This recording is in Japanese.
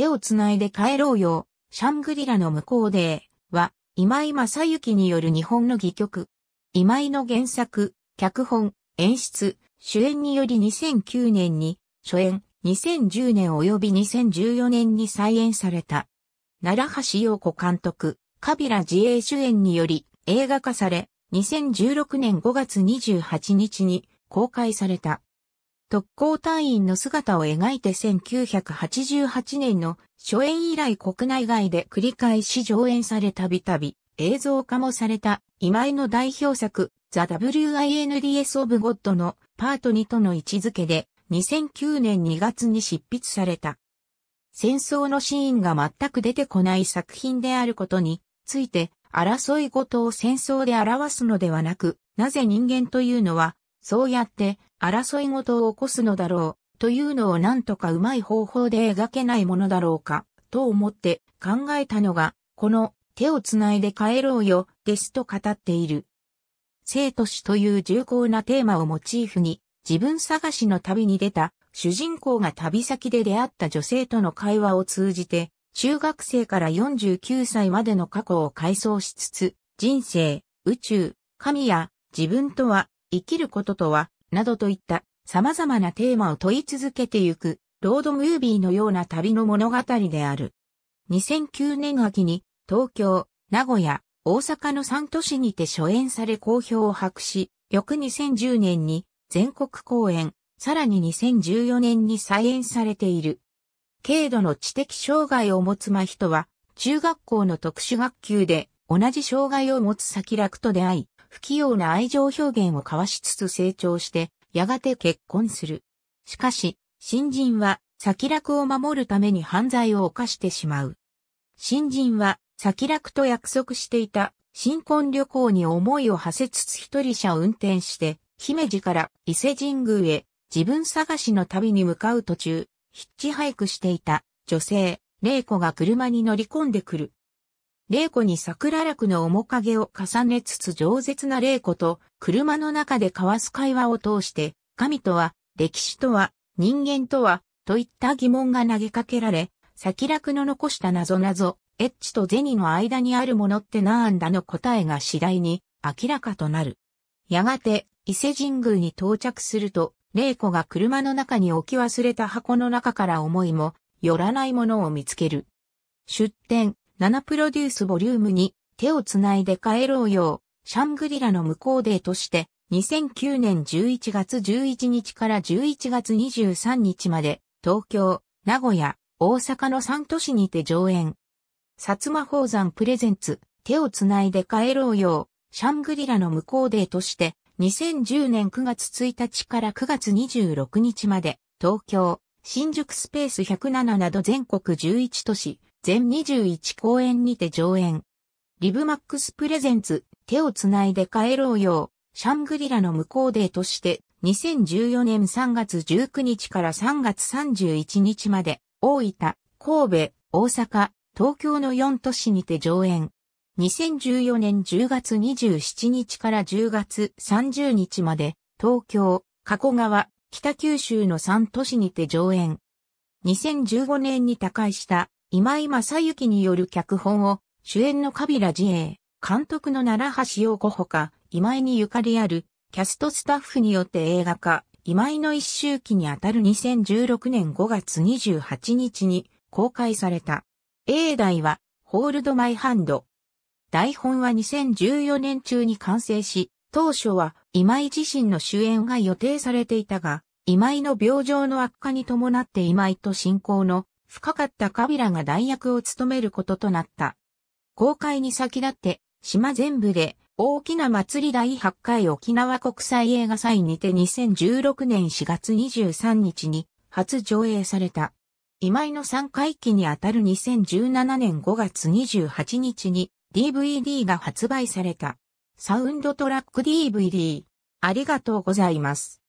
手をつないで帰ろうよ、シャングリラの向こうで、は、今井正幸による日本の戯曲。今井の原作、脚本、演出、主演により2009年に、初演、2010年及び2014年に再演された。奈良橋陽子監督、カビラ自衛主演により映画化され、2016年5月28日に公開された。特攻隊員の姿を描いて1988年の初演以来国内外で繰り返し上演されたびたび映像化もされた今井の代表作ザ・ WINDS オブゴッドのパート2との位置づけで2009年2月に執筆された。戦争のシーンが全く出てこない作品であることについて争いごとを戦争で表すのではなく、なぜ人間というのはそうやって争い事を起こすのだろうというのをなんとかうまい方法で描けないものだろうかと思って考えたのがこの手をつないで帰ろうよですと語っている。生と死という重厚なテーマをモチーフに自分探しの旅に出た主人公が旅先で出会った女性との会話を通じて中学生から49歳までの過去を回想しつつ人生、宇宙、神や自分とは生きることとは、などといった様々なテーマを問い続けてゆく、ロードムービーのような旅の物語である。2009年秋に、東京、名古屋、大阪の3都市にて初演され好評を博し、翌2010年に全国公演、さらに2014年に再演されている。軽度の知的障害を持つ真人は、中学校の特殊学級で同じ障害を持つ先楽と出会い、不器用な愛情表現を交わしつつ成長して、やがて結婚する。しかし、新人は、先楽を守るために犯罪を犯してしまう。新人は、先楽と約束していた、新婚旅行に思いを馳せつつ一人車を運転して、姫路から伊勢神宮へ、自分探しの旅に向かう途中、ヒッチハイクしていた、女性、玲子が車に乗り込んでくる。霊子に桜楽の面影を重ねつつ饒舌な霊子と車の中で交わす会話を通して、神とは、歴史とは、人間とは、といった疑問が投げかけられ、先楽の残した謎々、エッチとゼニの間にあるものってなんだの答えが次第に明らかとなる。やがて、伊勢神宮に到着すると、霊子が車の中に置き忘れた箱の中から思いも、よらないものを見つける。出展。7プロデュースボリューム2、手をつないで帰ろうよう、シャングリラの向こうデーとして、2009年11月11日から11月23日まで、東京、名古屋、大阪の3都市にて上演。薩摩宝山プレゼンツ、手をつないで帰ろうよう、シャングリラの向こうデーとして、2010年9月1日から9月26日まで、東京、新宿スペース107など全国11都市、全21公演にて上演。リブマックスプレゼンツ、手をつないで帰ろうよ、シャングリラの向こうデーとして、2014年3月19日から3月31日まで、大分、神戸、大阪、東京の4都市にて上演。2014年10月27日から10月30日まで、東京、加古川、北九州の3都市にて上演。2015年に他界した今井正幸による脚本を、主演のカビラ自ー、監督の奈良橋陽子ほか、今井にゆかりある、キャストスタッフによって映画化、今井の一周期にあたる2016年5月28日に公開された。英題は、ホールドマイハンド。台本は2014年中に完成し、当初は今井自身の主演が予定されていたが、今井の病状の悪化に伴って今井と進行の深かったカビラが代役を務めることとなった。公開に先立って、島全部で大きな祭り第8回沖縄国際映画祭にて2016年4月23日に初上映された。今井の3回期にあたる2017年5月28日に DVD が発売された。サウンドトラック DVD。ありがとうございます。